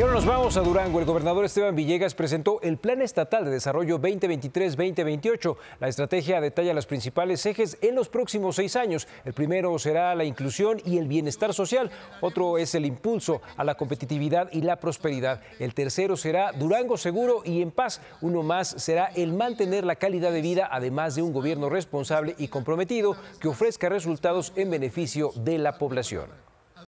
Y ahora nos vamos a Durango. El gobernador Esteban Villegas presentó el Plan Estatal de Desarrollo 2023-2028. La estrategia detalla los principales ejes en los próximos seis años. El primero será la inclusión y el bienestar social. Otro es el impulso a la competitividad y la prosperidad. El tercero será Durango seguro y en paz. Uno más será el mantener la calidad de vida, además de un gobierno responsable y comprometido que ofrezca resultados en beneficio de la población.